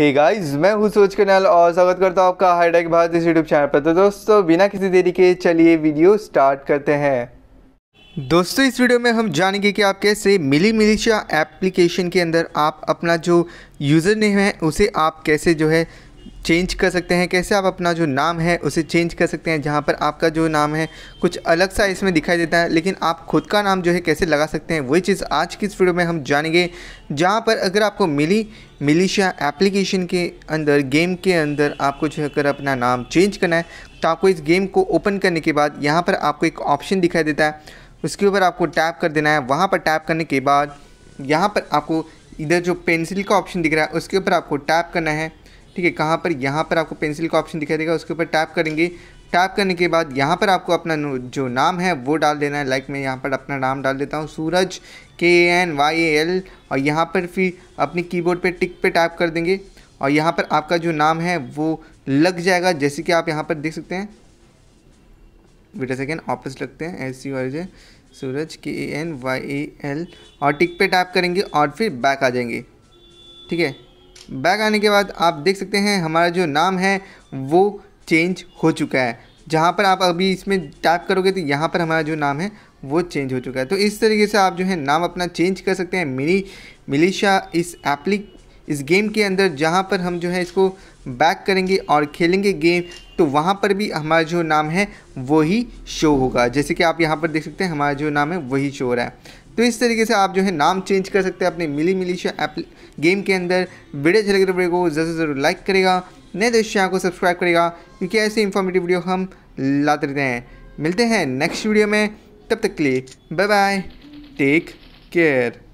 hey guys, मैं हूँ सूरज कन्याल और स्वागत करता हूँ आपका हाईटेक भारत इस यूट्यूब चैनल पर तो दोस्तों बिना किसी देरी के चलिए वीडियो स्टार्ट करते हैं दोस्तों इस वीडियो में हम जानेंगे कि आप कैसे मिली मिलीशिया एप्लीकेशन के अंदर आप अपना जो यूज़र नेम है उसे आप कैसे जो है चेंज कर सकते हैं कैसे आप अपना जो नाम है उसे चेंज कर सकते हैं जहाँ पर आपका जो नाम है कुछ अलग सा इसमें दिखाई देता है लेकिन आप खुद का नाम जो है कैसे लगा सकते हैं वही चीज़ आज की इस वीडियो में हम जानेंगे जहाँ पर अगर आपको मिली मिलिशिया एप्लीकेशन के अंदर गेम के अंदर आपको जो है अगर अपना नाम चेंज करना है तो आपको इस गेम को ओपन करने के बाद यहाँ पर आपको एक ऑप्शन दिखाई देता है उसके ऊपर आपको टैप कर देना है वहाँ पर टैप करने के बाद यहाँ पर आपको इधर जो पेंसिल का ऑप्शन दिख रहा है उसके ऊपर आपको टैप करना है ठीक है कहाँ पर यहाँ पर आपको पेंसिल का ऑप्शन दिखाई देगा उसके ऊपर टैप करेंगे टैप करने के बाद यहाँ पर आपको अपना जो नाम है वो डाल देना है लाइक मैं यहाँ पर अपना नाम डाल देता हूँ सूरज के A N Y A L और यहाँ पर फिर अपने कीबोर्ड पे टिक पे टैप कर देंगे और यहाँ पर आपका जो नाम है वो लग जाएगा जैसे कि आप यहाँ पर देख सकते हैं बेटा सेकेंड ऑफिस लगते हैं एस सी और सूरज के A N Y A L और टिक पे टैप करेंगे और फिर बैक आ जाएंगे ठीक है बैक आने के बाद आप देख सकते हैं हमारा जो नाम है वो चेंज हो चुका है जहाँ पर आप अभी इसमें टाइप करोगे तो यहाँ पर हमारा जो नाम है वो चेंज हो चुका है तो इस तरीके से आप जो है नाम अपना चेंज कर सकते हैं मिनी मिलिशा इस एप्लिक इस गेम के अंदर जहाँ पर हम जो है इसको बैक करेंगे और खेलेंगे गेम तो वहाँ पर भी हमारा जो नाम है वही शो होगा जैसे कि आप यहाँ पर देख सकते हैं हमारा जो नाम है वही शो हो रहा है तो इस तरीके से आप जो है नाम चेंज कर सकते हैं अपने मिली मिलीशिया ऐप गेम के अंदर वीडियो अच्छे लगे तो वीडियो को ज़रूर ज़रूर लाइक करेगा नए दोस्त चैनल को सब्सक्राइब करेगा क्योंकि ऐसे इन्फॉर्मेटिव वीडियो हम लाते रहते हैं मिलते हैं नेक्स्ट वीडियो में तब तक के लिए बाय बाय टेक केयर